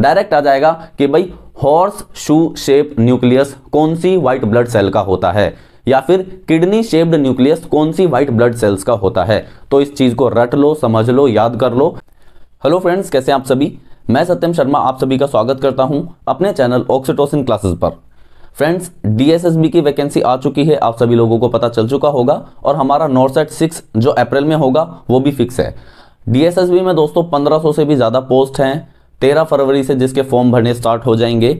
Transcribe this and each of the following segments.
direct आ जाएगा कि भाई हॉर्स शू शेप न्यूक्लियस कौन सी व्हाइट ब्लड सेल का होता है या फिर किडनी शेप्ड न्यूक्लियस कौन सी व्हाइट ब्लड सेल्स का होता है तो इस चीज को रट लो समझ लो याद कर लो हेलो फ्रेंड्स कैसे आप सभी मैं सत्यम शर्मा आप सभी का स्वागत करता हूं अपने चैनल ऑक्सीटोसिन क्लासेस पर फ्रेंड्स डीएसएसबी की वैकेंसी आ चुकी है आप सभी लोगों को पता चल चुका होगा और हमारा सेट सिक्स जो अप्रैल में होगा वो भी फिक्स है डीएसएसबी में दोस्तों 1500 से भी ज़्यादा पोस्ट हैं तेरह फरवरी से जिसके फॉर्म भरने स्टार्ट हो जाएंगे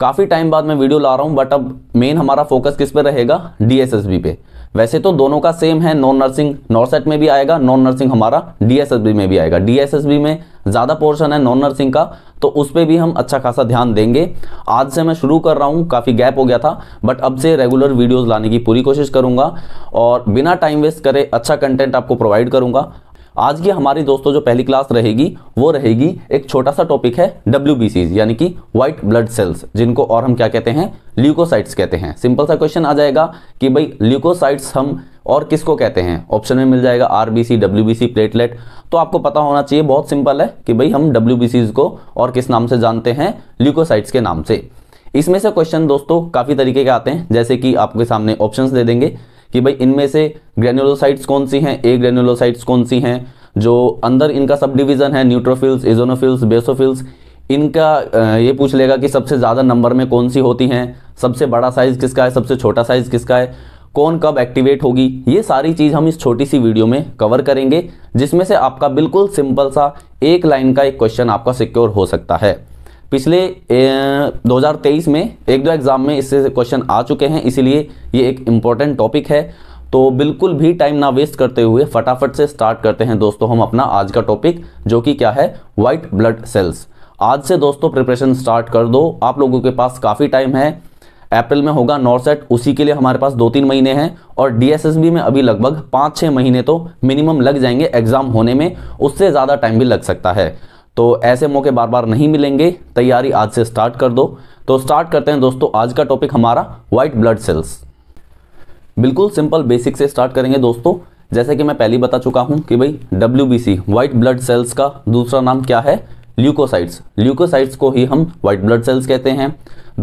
काफ़ी टाइम बाद मैं वीडियो ला रहा हूँ बट अब मेन हमारा फोकस किस पे रहेगा डीएसएसबी पे वैसे तो दोनों का सेम है नॉन नर्सिंग नॉर्सेट में भी आएगा नॉन नर्सिंग हमारा डीएसएसबी में भी आएगा डीएसएसबी में ज़्यादा पोर्शन है नॉन नर्सिंग का तो उस पर भी हम अच्छा खासा ध्यान देंगे आज से मैं शुरू कर रहा हूँ काफ़ी गैप हो गया था बट अब से रेगुलर वीडियोस लाने की पूरी कोशिश करूँगा और बिना टाइम वेस्ट करे अच्छा कंटेंट आपको प्रोवाइड करूँगा आज की हमारी दोस्तों जो पहली क्लास रहेगी वो रहेगी एक छोटा सा टॉपिक है डब्ल्यू यानी कि व्हाइट ब्लड सेल्स जिनको और हम क्या कहते हैं ल्यूकोसाइट्स कहते हैं सिंपल सा क्वेश्चन आ जाएगा कि भाई ल्यूकोसाइट्स हम और किसको कहते हैं ऑप्शन में मिल जाएगा आर बी डब्ल्यू प्लेटलेट तो आपको पता होना चाहिए बहुत सिंपल है कि भाई हम डब्ल्यू को और किस नाम से जानते हैं ल्यूकोसाइट्स के नाम से इसमें से क्वेश्चन दोस्तों काफ़ी तरीके के आते हैं जैसे कि आपके सामने ऑप्शंस दे देंगे कि भाई इनमें से ग्रेन्युलोसाइट्स कौन सी हैं ए ग्रेन्युलोसाइट्स कौन सी हैं जो अंदर इनका सब डिवीज़न है न्यूट्रोफिल्स इजोनोफिल्स बेसोफिल्स इनका ये पूछ लेगा कि सबसे ज़्यादा नंबर में कौन सी होती हैं सबसे बड़ा साइज़ किसका है सबसे छोटा साइज़ किसका है कौन कब एक्टिवेट होगी ये सारी चीज़ हम इस छोटी सी वीडियो में कवर करेंगे जिसमें से आपका बिल्कुल सिंपल सा एक लाइन का एक क्वेश्चन आपका सिक्योर हो सकता है पिछले 2023 में एक दो एग्ज़ाम में इससे क्वेश्चन आ चुके हैं इसीलिए ये एक इम्पॉर्टेंट टॉपिक है तो बिल्कुल भी टाइम ना वेस्ट करते हुए फटाफट से स्टार्ट करते हैं दोस्तों हम अपना आज का टॉपिक जो कि क्या है वाइट ब्लड सेल्स आज से दोस्तों प्रिपरेशन स्टार्ट कर दो आप लोगों के पास काफ़ी टाइम है अप्रैल में होगा नॉर्सेट उसी के लिए हमारे पास दो तीन महीने हैं और डीएसएसबी में अभी लगभग पाँच छः महीने तो मिनिमम लग जाएंगे एग्जाम होने में उससे ज़्यादा टाइम भी लग सकता है तो ऐसे मौके बार बार नहीं मिलेंगे तैयारी आज से स्टार्ट कर दो तो स्टार्ट करते हैं दोस्तों आज का टॉपिक हमारा व्हाइट ब्लड सेल्स बिल्कुल सिंपल बेसिक से स्टार्ट करेंगे दोस्तों जैसे कि मैं पहले बता चुका हूं कि भाई डब्ल्यू व्हाइट ब्लड सेल्स का दूसरा नाम क्या है ल्यूकोसाइट्स ल्यूकोसाइट्स को ही हम व्हाइट ब्लड सेल्स कहते हैं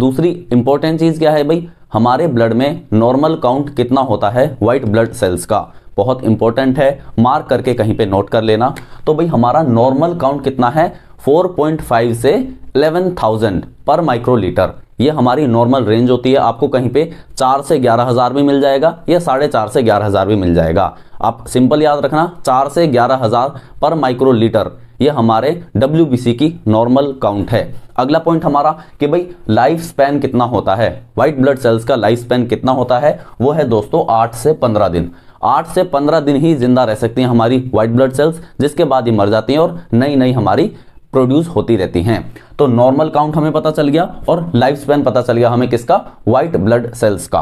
दूसरी इंपॉर्टेंट चीज़ क्या है भाई हमारे ब्लड में नॉर्मल काउंट कितना होता है व्हाइट ब्लड सेल्स का बहुत इंपॉर्टेंट है मार्क करके कहीं पे नोट कर लेना तो भाई हमारा नॉर्मल काउंट कितना है 4.5 से 11,000 पर माइक्रोलीटर ये हमारी नॉर्मल रेंज होती है आपको कहीं पे चार से ग्यारह हज़ार भी मिल जाएगा या साढ़े चार से ग्यारह हज़ार भी मिल जाएगा आप सिंपल याद रखना चार से ग्यारह हज़ार पर माइक्रो लीटर ये हमारे डब्ल्यू की नॉर्मल काउंट है अगला पॉइंट हमारा कि भाई लाइफ स्पैन कितना होता है व्हाइट ब्लड सेल्स का लाइफ स्पैन कितना होता है वो है दोस्तों आठ से पंद्रह दिन आठ से पंद्रह दिन ही जिंदा रह सकती हैं हमारी व्हाइट ब्लड सेल्स जिसके बाद ये मर जाती हैं और नई नई हमारी प्रोड्यूस होती रहती हैं तो नॉर्मल काउंट हमें पता चल गया और लाइफ स्पैन पता चल गया हमें किसका व्हाइट ब्लड सेल्स का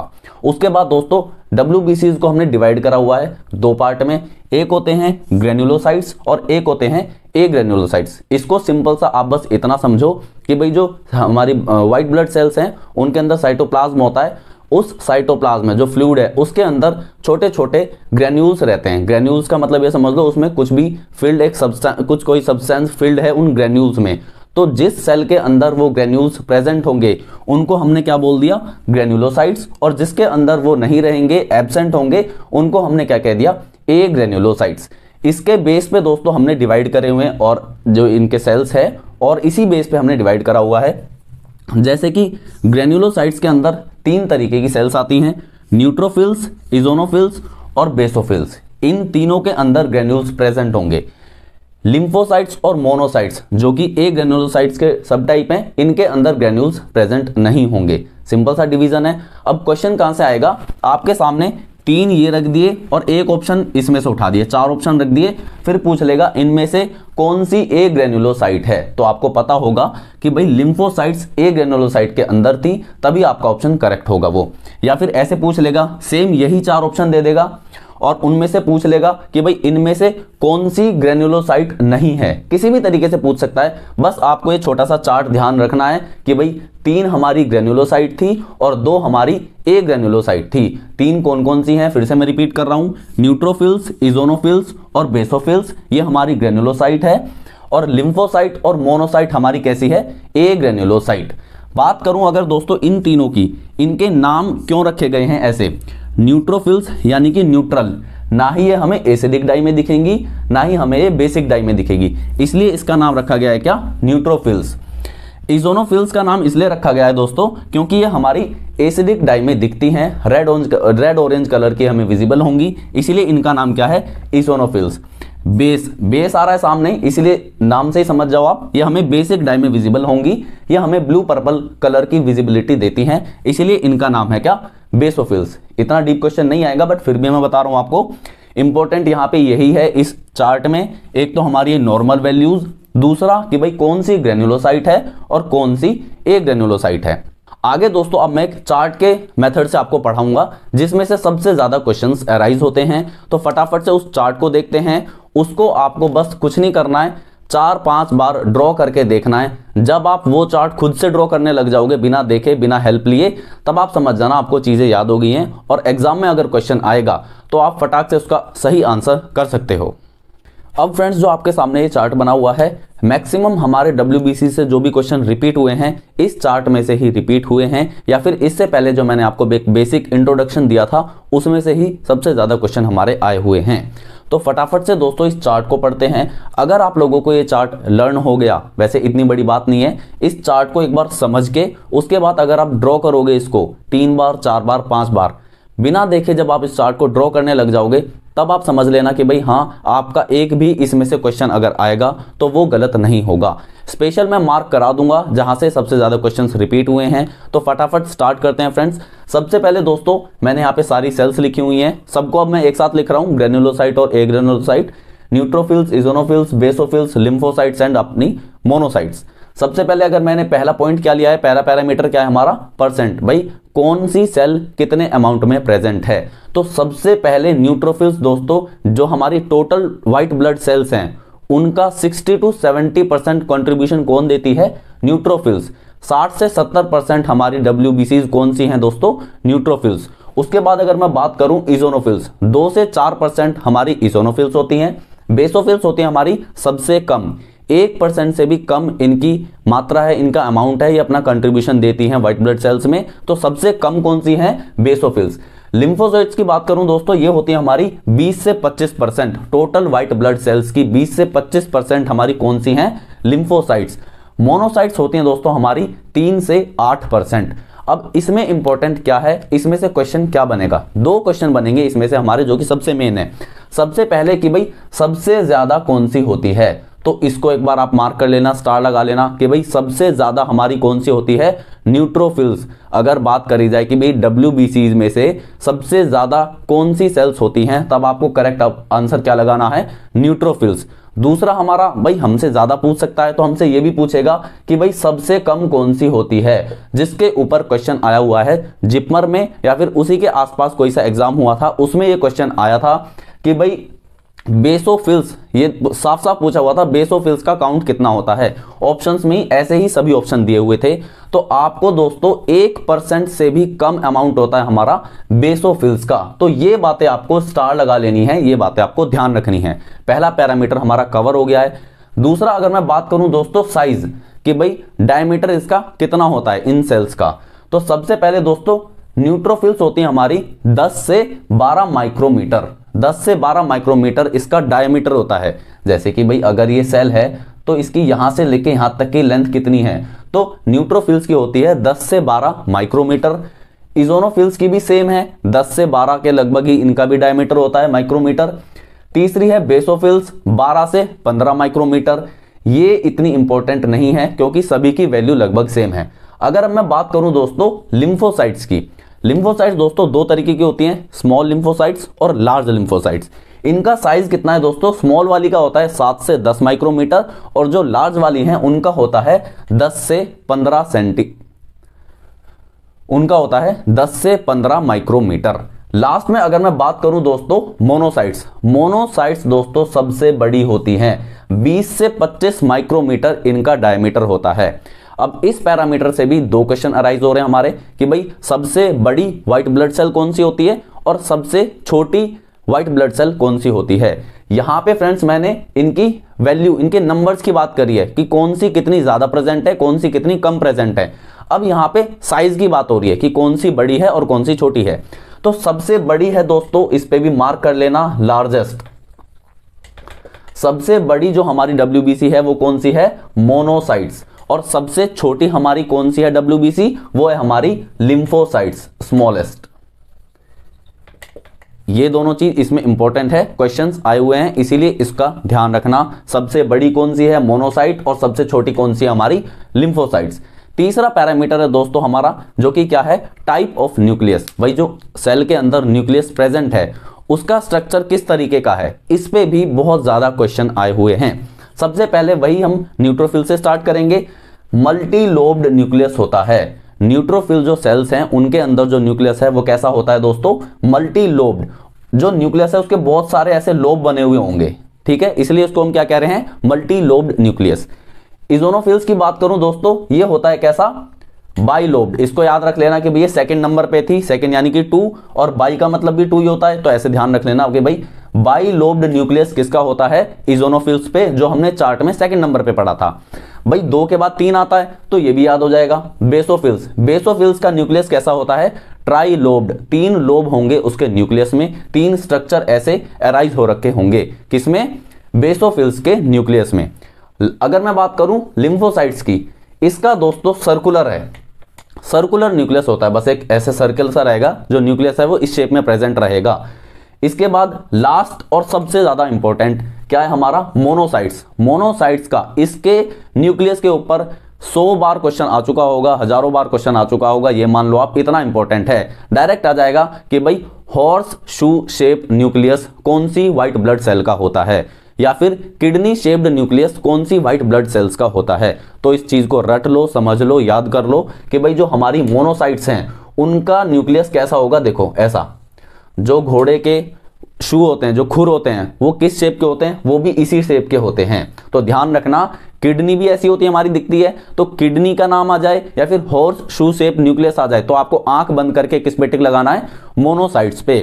उसके बाद दोस्तों डब्ल्यू को हमने डिवाइड करा हुआ है दो पार्ट में एक होते हैं ग्रेन्यूलोसाइट्स और एक होते हैं ए ग्रेन्यूलोसाइट्स इसको सिंपल सा आप बस इतना समझो कि भाई जो हमारी व्हाइट ब्लड सेल्स हैं उनके अंदर साइटोप्लाज्म होता है उस साइटोप्लाज्म जो फ्लूड है उसके अंदर छोटे छोटे ग्रेन्यूल्स रहते हैं ग्रेन्यूल्स का मतलब ये समझ लो उसमें कुछ भी फील्ड एक कुछ कोई सब्सटेंस फील्ड है उन ग्रेन्यूल्स में तो जिस सेल के अंदर वो ग्रेन्यूल्स प्रेजेंट होंगे उनको हमने क्या बोल दिया ग्रेन्यूलोसाइट्स और जिसके अंदर वो नहीं रहेंगे एबसेंट होंगे उनको हमने क्या कह दिया ए ग्रेन्यूलोसाइट्स इसके बेस पे दोस्तों हमने डिवाइड करे हुए हैं और जो इनके सेल्स है और इसी बेस पे हमने डिवाइड करा हुआ है जैसे कि ग्रेन्यूलोसाइट्स के अंदर तीन तरीके की सेल्स आती हैं न्यूट्रोफिल्स इजोनोफिल्स और बेसोफिल्स इन तीनों के अंदर ग्रेन्यूल्स प्रेजेंट होंगे लिम्फोसाइट्स और मोनोसाइट्स जो कि एक ग्रेन्यूलोसाइट्स के सब टाइप हैं इनके अंदर ग्रेन्यूल्स प्रेजेंट नहीं होंगे सिंपल सा डिवीजन है अब क्वेश्चन कहां से आएगा आपके सामने तीन ये रख दिए और एक ऑप्शन इसमें से उठा दिए चार ऑप्शन रख दिए फिर पूछ लेगा इनमें से कौन सी ए ग्रेन्युलोसाइट है तो आपको पता होगा कि भाई लिम्फोसाइट्स ए ग्रेन्युलोसाइट के अंदर थी तभी आपका ऑप्शन करेक्ट होगा वो या फिर ऐसे पूछ लेगा सेम यही चार ऑप्शन दे देगा और उनमें से पूछ लेगा कि भाई इनमें से कौन सी ग्रेन्यूलोसाइट नहीं है किसी भी तरीके से पूछ सकता है बस आपको ये छोटा सा चार्ट ध्यान रखना है कि भाई तीन हमारी ग्रेन्यूलोसाइट थी और दो हमारी ए ग्रेन्यूलोसाइट थी तीन कौन कौन सी हैं फिर से मैं रिपीट कर रहा हूँ न्यूट्रोफिल्स इजोनोफिल्स और बेसोफिल्स ये हमारी ग्रेन्यूलोसाइट है और लिम्फोसाइट और मोनोसाइट हमारी कैसी है ए ग्रेन्यूलोसाइट बात करूं अगर दोस्तों इन तीनों की इनके नाम क्यों रखे गए हैं ऐसे न्यूट्रोफिल्स यानी कि न्यूट्रल ना ही ये हमें एसिडिक डाई में दिखेंगी ना ही हमें ये बेसिक डाई में दिखेगी इसलिए इसका नाम रखा गया है क्या न्यूट्रोफिल्स इजोनोफिल्स का नाम इसलिए रखा गया है दोस्तों क्योंकि ये हमारी एसिडिक डाई में दिखती हैं red orange red orange colour की हमें विजिबल होंगी इसीलिए इनका नाम क्या है इजोनोफिल्स बेस बेस आ रहा है सामने इसलिए नाम से ही समझ जाओ आप ये हमें बेसिक डाई में विजिबल होंगी ये हमें ब्लू पर्पल कलर की विजिबिलिटी देती हैं इसीलिए इनका नाम है क्या बेसोफिल्स इतना डीप क्वेश्चन नहीं आएगा बट फिर भी मैं बता रहा हूं आपको इंपॉर्टेंट यहां पे यही है इस चार्ट में एक तो हमारी नॉर्मल वैल्यूज दूसरा कि भाई कौन सी ग्रेन्यूलोसाइट है और कौन सी एक ग्रेन्यूलोसाइट है आगे दोस्तों अब मैं एक चार्ट के मेथड से आपको पढ़ाऊंगा जिसमें से सबसे ज़्यादा क्वेश्चंस अराइज होते हैं तो फटाफट से उस चार्ट को देखते हैं उसको आपको बस कुछ नहीं करना है चार पांच बार ड्रॉ करके देखना है जब आप वो चार्ट खुद से ड्रॉ करने लग जाओगे बिना देखे बिना हेल्प लिए तब आप समझ जाना आपको चीज़ें याद हो गई हैं और एग्जाम में अगर क्वेश्चन आएगा तो आप फटाक से उसका सही आंसर कर सकते हो अब फ्रेंड्स जो आपके सामने ये चार्ट बना हुआ है मैक्सिमम हमारे डब्ल्यू से जो भी क्वेश्चन रिपीट हुए हैं इस चार्ट में से ही रिपीट हुए हैं या फिर इससे पहले जो मैंने आपको बेसिक इंट्रोडक्शन दिया था उसमें से ही सबसे ज़्यादा क्वेश्चन हमारे आए हुए हैं तो फटाफट से दोस्तों इस चार्ट को पढ़ते हैं अगर आप लोगों को ये चार्ट लर्न हो गया वैसे इतनी बड़ी बात नहीं है इस चार्ट को एक बार समझ के उसके बाद अगर आप ड्रॉ करोगे इसको तीन बार चार बार पांच बार बिना देखे जब आप इस चार्ट को ड्रॉ करने लग जाओगे तब आप समझ लेना कि भाई हाँ आपका एक भी इसमें से क्वेश्चन अगर आएगा तो वो गलत नहीं होगा स्पेशल मैं मार्क करा दूंगा जहां से सबसे ज़्यादा क्वेश्चंस रिपीट हुए हैं तो फटाफट स्टार्ट करते हैं फ्रेंड्स सबसे पहले दोस्तों मैंने यहाँ पे सारी सेल्स लिखी हुई हैं सबको अब मैं एक साथ लिख रहा हूँ ग्रेनुलोसाइट और agranulocyte neutrophils eosinophils basophils lymphocytes and अपनी मोनोसाइट्स सबसे पहले अगर मैंने पहला पॉइंट क्या लिया है पैरा पैरामीटर क्या है हमारा परसेंट भाई कौन सी सेल कितने अमाउंट में प्रेजेंट है तो सबसे पहले न्यूट्रोफिल्स दोस्तों जो हमारी टोटल व्हाइट ब्लड सेल्स हैं उनका 60 टू 70 परसेंट कॉन्ट्रीब्यूशन कौन देती है न्यूट्रोफिल्स 60 से 70 परसेंट हमारी डब्ल्यू कौन सी हैं दोस्तों न्यूट्रोफिल्स उसके बाद अगर मैं बात करूं इजोनोफिल्स दो से चार परसेंट हमारी इजोनोफिल्स होती हैं बेसोफिल्स होती हैं हमारी सबसे कम एक परसेंट से भी कम इनकी मात्रा है इनका अमाउंट है ये अपना कंट्रीब्यूशन देती हैं व्हाइट ब्लड सेल्स में तो सबसे कम कौन सी हैं बेसोफिल्स लिम्फोसाइट्स की बात करूं दोस्तों ये होती है हमारी 20 से 25 percent total white blood cells की 20 से 25 परसेंट हमारी कौन सी हैं लिम्फोसाइट्स मोनोसाइट्स होती हैं दोस्तों हमारी 3 से 8 परसेंट अब इसमें इंपॉर्टेंट क्या है इसमें से क्वेश्चन क्या बनेगा दो क्वेश्चन बनेंगे इसमें से हमारे जो कि सबसे मेन है सबसे पहले कि भाई सबसे ज्यादा कौन सी होती है तो इसको एक बार आप मार्क कर लेना स्टार लगा लेना कि भाई सबसे ज़्यादा हमारी कौन सी होती है न्यूट्रोफिल्स अगर बात करी जाए कि भाई डब्ल्यू में से सबसे ज़्यादा कौन सी सेल्स होती हैं तब आपको करेक्ट आंसर क्या लगाना है न्यूट्रोफिल्स दूसरा हमारा भाई हमसे ज़्यादा पूछ सकता है तो हमसे ये भी पूछेगा कि भाई सबसे कम कौन सी होती है जिसके ऊपर क्वेश्चन आया हुआ है जिपमर में या फिर उसी के आसपास कोई सा एग्जाम हुआ था उसमें ये क्वेश्चन आया था कि भाई बेसोफिल्स ये साफ साफ पूछा हुआ था बेसोफिल्स का काउंट कितना होता है ऑप्शंस में ऐसे ही सभी ऑप्शन दिए हुए थे तो आपको दोस्तों एक परसेंट से भी कम अमाउंट होता है हमारा बेसोफिल्स का तो ये बातें आपको स्टार लगा लेनी है ये बातें आपको ध्यान रखनी है पहला पैरामीटर हमारा कवर हो गया है दूसरा अगर मैं बात करूं दोस्तों साइज कि भाई डायमीटर इसका कितना होता है इन सेल्स का तो सबसे पहले दोस्तों न्यूट्रोफिल्स होती है हमारी दस से बारह माइक्रोमीटर 10 से 12 माइक्रोमीटर इसका डायमीटर होता है जैसे कि भाई अगर ये सेल है तो इसकी यहां से लेके यहां तक की लेंथ कितनी है तो न्यूट्रोफिल्स की होती है 10 से 12 माइक्रोमीटर इजोनोफिल्स की भी सेम है 10 से 12 के लगभग ही इनका भी डायमीटर होता है माइक्रोमीटर तीसरी है बेसोफिल्स 12 से 15 माइक्रोमीटर ये इतनी इंपॉर्टेंट नहीं है क्योंकि सभी की वैल्यू लगभग सेम है अगर मैं बात करूं दोस्तों लिम्फोसाइट्स की लिम्फोसाइट्स दोस्तों दो तरीके की होती हैं स्मॉल लिम्फोसाइट्स और लार्ज लिम्फोसाइट्स इनका साइज कितना है दोस्तों स्मॉल वाली का होता है सात से दस माइक्रोमीटर और जो लार्ज वाली हैं उनका होता है दस से पंद्रह सेंटी उनका होता है दस से पंद्रह माइक्रोमीटर लास्ट में अगर मैं बात करूं दोस्तों मोनोसाइट्स मोनोसाइट्स दोस्तों सबसे बड़ी होती हैं 20 से 25 माइक्रोमीटर इनका डायमीटर होता है अब इस पैरामीटर से भी दो क्वेश्चन अराइज हो रहे हैं हमारे कि भाई सबसे बड़ी व्हाइट ब्लड सेल कौन सी होती है और सबसे छोटी व्हाइट ब्लड सेल कौन सी होती है यहां पे फ्रेंड्स मैंने इनकी वैल्यू इनके नंबर्स की बात करी है कि कौन सी कितनी ज़्यादा प्रेजेंट है कौन सी कितनी कम प्रेजेंट है अब यहां पे साइज की बात हो रही है कि कौन सी बड़ी है और कौन सी छोटी है तो सबसे बड़ी है दोस्तों इस पर भी मार्क कर लेना लार्जेस्ट सबसे बड़ी जो हमारी डब्ल्यू है वो कौन सी है मोनोसाइट्स और सबसे छोटी हमारी कौन सी है डब्ल्यू वो है हमारी लिम्फोसाइट्स स्मॉलेस्ट ये दोनों चीज इसमें इंपॉर्टेंट है क्वेश्चंस आए हुए हैं इसीलिए इसका ध्यान रखना सबसे बड़ी कौन सी है मोनोसाइट और सबसे छोटी कौन सी है हमारी लिम्फोसाइट्स तीसरा पैरामीटर है दोस्तों हमारा जो कि क्या है टाइप ऑफ न्यूक्लियस वही जो सेल के अंदर न्यूक्लियस प्रेजेंट है उसका स्ट्रक्चर किस तरीके का है इस पर भी बहुत ज्यादा क्वेश्चन आए हुए हैं सबसे पहले वही हम न्यूट्रोफिल से स्टार्ट करेंगे मल्टी लोब्ड न्यूक्लियस होता है न्यूट्रोफिल जो सेल्स हैं उनके अंदर जो न्यूक्लियस है वो कैसा होता है दोस्तों मल्टी लोब्ड जो न्यूक्लियस है उसके बहुत सारे ऐसे लोब बने हुए होंगे ठीक है इसलिए उसको हम क्या कह रहे हैं मल्टी लोब्ड न्यूक्लियस इजोनोफिल्स की बात करूं दोस्तों ये होता है कैसा बाई लोब्ड इसको याद रख लेना कि भैया सेकंड नंबर पे थी सेकंड यानी कि टू और बाई का मतलब भी टू ही होता है तो ऐसे ध्यान रख लेना कि भाई बाई लोब्ड न्यूक्लियस किसका होता है इजोनोफिल्स पे जो हमने चार्ट में सेकंड नंबर पे पढ़ा था भाई दो के बाद तीन आता है तो ये भी याद हो जाएगा बेसोफिल्स बेसोफिल्स का न्यूक्लियस कैसा होता है ट्राई लोब्ड तीन लोब होंगे उसके न्यूक्लियस में तीन स्ट्रक्चर ऐसे अराइज हो रखे होंगे किसमें बेसोफिल्स के न्यूक्लियस में अगर मैं बात करूं लिम्फोसाइट्स की इसका दोस्तों सर्कुलर है सर्कुलर न्यूक्लियस होता है बस एक ऐसे सर्कल सा रहेगा जो न्यूक्लियस है वो इस शेप में प्रेजेंट रहेगा इसके बाद लास्ट और सबसे ज्यादा इंपॉर्टेंट क्या है हमारा मोनोसाइट्स मोनोसाइट्स का इसके न्यूक्लियस के ऊपर सौ बार क्वेश्चन आ चुका होगा हजारों बार क्वेश्चन आ चुका होगा ये मान लो आप इतना इंपॉर्टेंट है डायरेक्ट आ जाएगा कि भाई हॉर्स शू शेप न्यूक्लियस कौन सी व्हाइट ब्लड सेल का होता है या फिर किडनी शेप्ड न्यूक्लियस कौन सी व्हाइट ब्लड सेल्स का होता है तो इस चीज को रट लो समझ लो याद कर लो कि भाई जो हमारी मोनोसाइट्स हैं उनका न्यूक्लियस कैसा होगा देखो ऐसा जो घोड़े के शू होते हैं जो खुर होते हैं वो किस शेप के होते हैं वो भी इसी शेप के होते हैं तो ध्यान रखना किडनी भी ऐसी होती है हमारी दिखती है तो किडनी का नाम आ जाए या फिर हॉर्स शू शेप न्यूक्लियस आ जाए तो आपको आंख बंद करके किस पे टिक लगाना है मोनोसाइट्स पे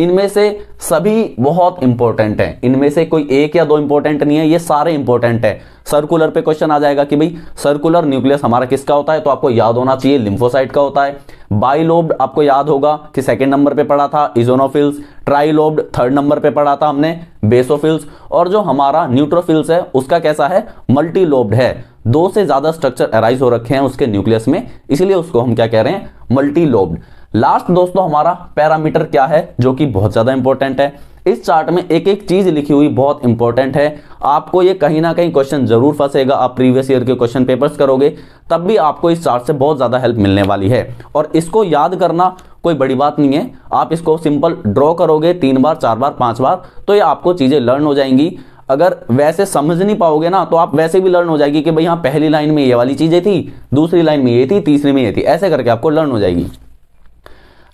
इनमें से सभी बहुत इंपॉर्टेंट हैं इनमें से कोई एक या दो इंपॉर्टेंट नहीं है ये सारे इंपॉर्टेंट है सर्कुलर पे क्वेश्चन आ जाएगा कि भाई सर्कुलर न्यूक्लियस हमारा किसका होता है तो आपको याद होना चाहिए लिम्फोसाइट का होता है बाइलोब्ड आपको याद होगा कि सेकंड नंबर पे पढ़ा था इजोनोफिल्स ट्राइलोब्ड थर्ड नंबर पे पढ़ा था हमने बेसोफिल्स और जो हमारा न्यूट्रोफिल्स है उसका कैसा है मल्टीलोब्ड है दो से ज्यादा स्ट्रक्चर अराइज हो रखे हैं उसके न्यूक्लियस में इसलिए उसको हम क्या कह रहे हैं मल्टीलोब्ड लास्ट दोस्तों हमारा पैरामीटर क्या है जो कि बहुत ज्यादा इंपॉर्टेंट है इस चार्ट में एक एक चीज लिखी हुई बहुत इंपॉर्टेंट है आपको ये कहीं ना कहीं क्वेश्चन जरूर फंसेगा आप प्रीवियस ईयर के क्वेश्चन पेपर्स करोगे तब भी आपको इस चार्ट से बहुत ज्यादा हेल्प मिलने वाली है और इसको याद करना कोई बड़ी बात नहीं है आप इसको सिंपल ड्रॉ करोगे तीन बार चार बार पांच बार तो ये आपको चीजें लर्न हो जाएंगी अगर वैसे समझ नहीं पाओगे ना तो आप वैसे भी लर्न हो जाएगी कि भाई यहाँ पहली लाइन में ये वाली चीजें थी दूसरी लाइन में ये थी तीसरी में ये थी ऐसे करके आपको लर्न हो जाएगी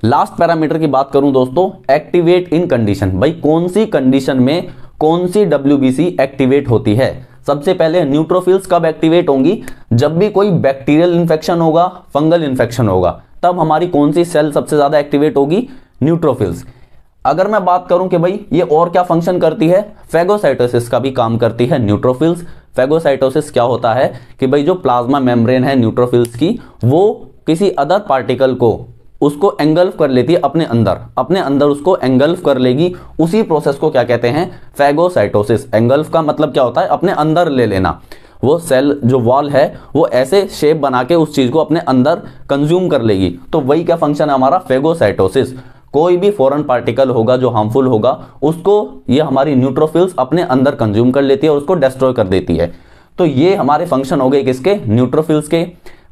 लास्ट पैरामीटर की बात करूं दोस्तों एक्टिवेट इन कंडीशन भाई कौन सी कंडीशन में कौन सी डब्ल्यू एक्टिवेट होती है सबसे पहले न्यूट्रोफिल्स कब एक्टिवेट होंगी जब भी कोई बैक्टीरियल इन्फेक्शन होगा फंगल इन्फेक्शन होगा तब हमारी कौन सी सेल सबसे ज़्यादा एक्टिवेट होगी न्यूट्रोफिल्स अगर मैं बात करूं कि भाई ये और क्या फंक्शन करती है फेगोसाइटोसिस का भी काम करती है न्यूट्रोफिल्स फेगोसाइटोसिस क्या होता है कि भाई जो प्लाज्मा मेम्ब्रेन है न्यूट्रोफिल्स की वो किसी अदर पार्टिकल को उसको एंगल्फ कर लेती है अपने अंदर अपने अंदर उसको एंगल्फ कर लेगी उसी प्रोसेस को क्या कहते हैं फैगोसाइटोसिस एंगल्फ का मतलब क्या होता है अपने अंदर ले लेना वो सेल जो वॉल है वो ऐसे शेप बना के उस चीज़ को अपने अंदर कंज्यूम कर लेगी तो वही क्या फंक्शन है हमारा फेगोसाइटोसिस कोई भी फॉरेन पार्टिकल होगा जो हार्मफुल होगा उसको ये हमारी न्यूट्रोफिल्स अपने अंदर कंज्यूम कर लेती है और उसको डिस्ट्रॉय कर देती है तो ये हमारे फंक्शन हो गए किसके न्यूट्रोफिल्स के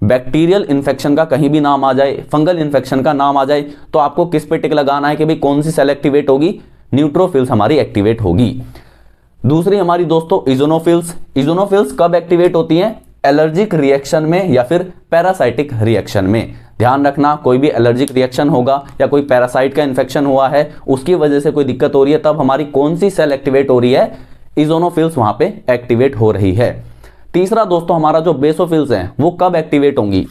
बैक्टीरियल इन्फेक्शन का कहीं भी नाम आ जाए फंगल इन्फेक्शन का नाम आ जाए तो आपको किस पे टिक लगाना है कि भाई कौन सी सेल एक्टिवेट होगी न्यूट्रोफिल्स हमारी एक्टिवेट होगी दूसरी हमारी दोस्तों इजोनोफिल्स इजोनोफिल्स कब एक्टिवेट होती हैं एलर्जिक रिएक्शन में या फिर पैरासाइटिक रिएक्शन में ध्यान रखना कोई भी एलर्जिक रिएक्शन होगा या कोई पैरासाइट का इन्फेक्शन हुआ है उसकी वजह से कोई दिक्कत हो रही है तब हमारी कौन सी सेल एक्टिवेट हो रही है इजोनोफिल्स वहां पे एक्टिवेट हो रही है तीसरा दोस्तों हमारा जो बेसोफिल्स है वो कब एक्टिवेट होंगी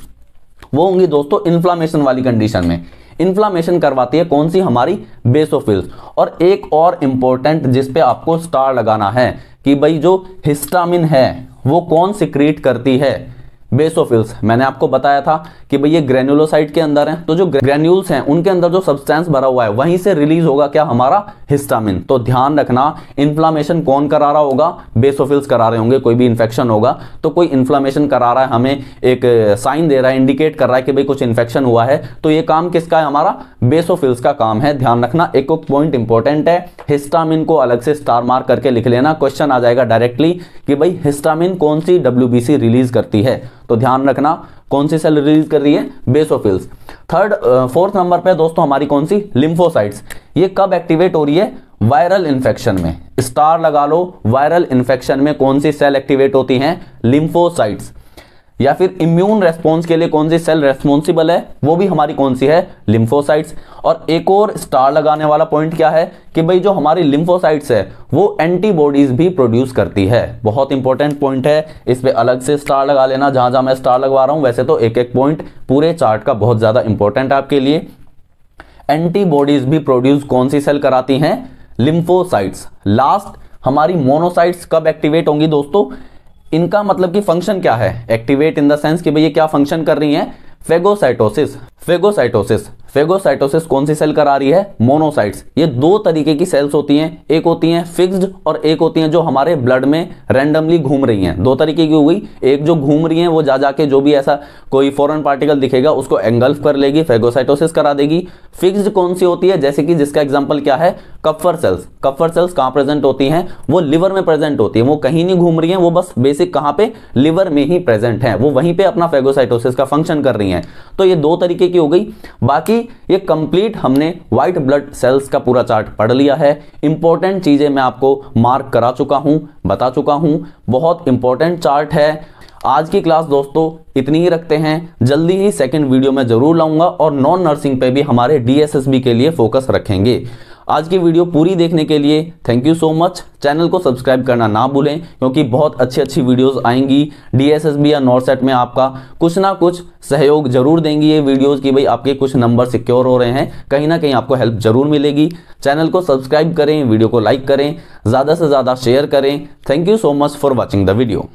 वो होंगी दोस्तों इन्फ्लामेशन वाली कंडीशन में इन्फ्लामेशन करवाती है कौन सी हमारी बेसोफिल्स और एक और इंपॉर्टेंट जिसपे आपको स्टार लगाना है कि भाई जो हिस्टामिन है वो कौन सिक्रीट करती है बेसोफिल्स मैंने आपको बताया था कि भाई ये ग्रेन्यूलोसाइट के अंदर हैं तो जो ग्रेन्यूल्स हैं उनके अंदर जो सब्सटेंस भरा हुआ है वहीं से रिलीज होगा क्या हमारा हिस्टामिन तो ध्यान रखना इन्फ्लामेशन कौन करा रहा होगा बेसोफिल्स करा रहे होंगे कोई भी इन्फेक्शन होगा तो कोई इन्फ्लामेशन करा रहा है हमें एक साइन दे रहा है इंडिकेट कर रहा है कि भाई कुछ इन्फेक्शन हुआ है तो ये काम किसका है हमारा बेसोफिल्स का काम है ध्यान रखना एक पॉइंट इंपॉर्टेंट है हिस्टामिन को अलग से स्टार मार्क करके लिख लेना क्वेश्चन आ जाएगा डायरेक्टली कि भाई हिस्टामिन कौन सी डब्ल्यू रिलीज करती है तो ध्यान रखना कौन सी सेल रिलीज कर रही है बेसोफिल्स थर्ड फोर्थ नंबर पे दोस्तों हमारी कौन सी लिम्फोसाइट्स ये कब एक्टिवेट हो रही है वायरल इन्फेक्शन में स्टार लगा लो वायरल इन्फेक्शन में कौन सी सेल एक्टिवेट होती हैं लिम्फोसाइट्स या फिर इम्यून रेस्पॉन्स के लिए कौन सी सेल रेस्पॉन्सिबल है वो भी हमारी कौन सी है लिम्फोसाइट्स और एक और स्टार लगाने वाला पॉइंट क्या है कि भाई जो हमारी लिम्फोसाइट्स है वो एंटीबॉडीज भी प्रोड्यूस करती है बहुत इंपॉर्टेंट पॉइंट है इस पर अलग से स्टार लगा लेना जहां जहां मैं स्टार लगवा रहा हूं वैसे तो एक एक पॉइंट पूरे चार्ट का बहुत ज्यादा इंपॉर्टेंट आपके लिए एंटीबॉडीज भी प्रोड्यूस कौन सी सेल कराती हैं लिम्फोसाइट्स लास्ट हमारी मोनोसाइट्स कब एक्टिवेट होंगी दोस्तों इनका मतलब कि फंक्शन क्या है एक्टिवेट इन द सेंस कि भाई ये क्या फंक्शन कर रही है फेगोसाइटोसिस फेगोसाइटोसिस फेगोसाइटोसिस कौन सी सेल करा रही है मोनोसाइट्स ये दो तरीके की सेल्स होती हैं एक होती हैं फिक्स्ड और एक होती हैं जो हमारे ब्लड में रैंडमली घूम रही हैं दो तरीके की हुई एक जो घूम रही हैं वो जा जाके जो भी ऐसा कोई फॉरन पार्टिकल दिखेगा उसको एंगल्फ कर लेगी फेगोसाइटोसिस करा देगी फिक्स कौन सी होती है जैसे कि जिसका एग्जाम्पल क्या है कफर सेल्स कफर सेल्स कहाँ प्रेजेंट होती हैं वो लिवर में प्रेजेंट होती है वो कहीं नहीं घूम रही हैं वो बस बेसिक कहाँ पे लिवर में ही प्रेजेंट है वो वहीं पे अपना फेगोसाइटोसिस का फंक्शन कर रही हैं तो ये दो तरीके की हो गई बाकी ये कंप्लीट हमने व्हाइट ब्लड सेल्स का पूरा चार्ट पढ़ लिया है इंपॉर्टेंट चीजें मैं आपको मार्क करा चुका हूं बता चुका हूं बहुत इंपॉर्टेंट चार्ट है आज की क्लास दोस्तों इतनी ही रखते हैं जल्दी ही सेकंड वीडियो में जरूर लाऊंगा और नॉन नर्सिंग पे भी हमारे डीएसएसबी के लिए फोकस रखेंगे आज की वीडियो पूरी देखने के लिए thank you so much channel को सब्सक्राइब करना ना भूलें क्योंकि बहुत अच्छी अच्छी वीडियोस आएंगी डीएसएसबी या नॉर्थ सेट में आपका कुछ ना कुछ सहयोग जरूर देंगी ये वीडियोस की भाई आपके कुछ नंबर सिक्योर हो रहे हैं कहीं ना कहीं आपको हेल्प जरूर मिलेगी चैनल को सब्सक्राइब करें वीडियो को लाइक करें ज़्यादा से ज़्यादा शेयर करें thank you so much for watching the video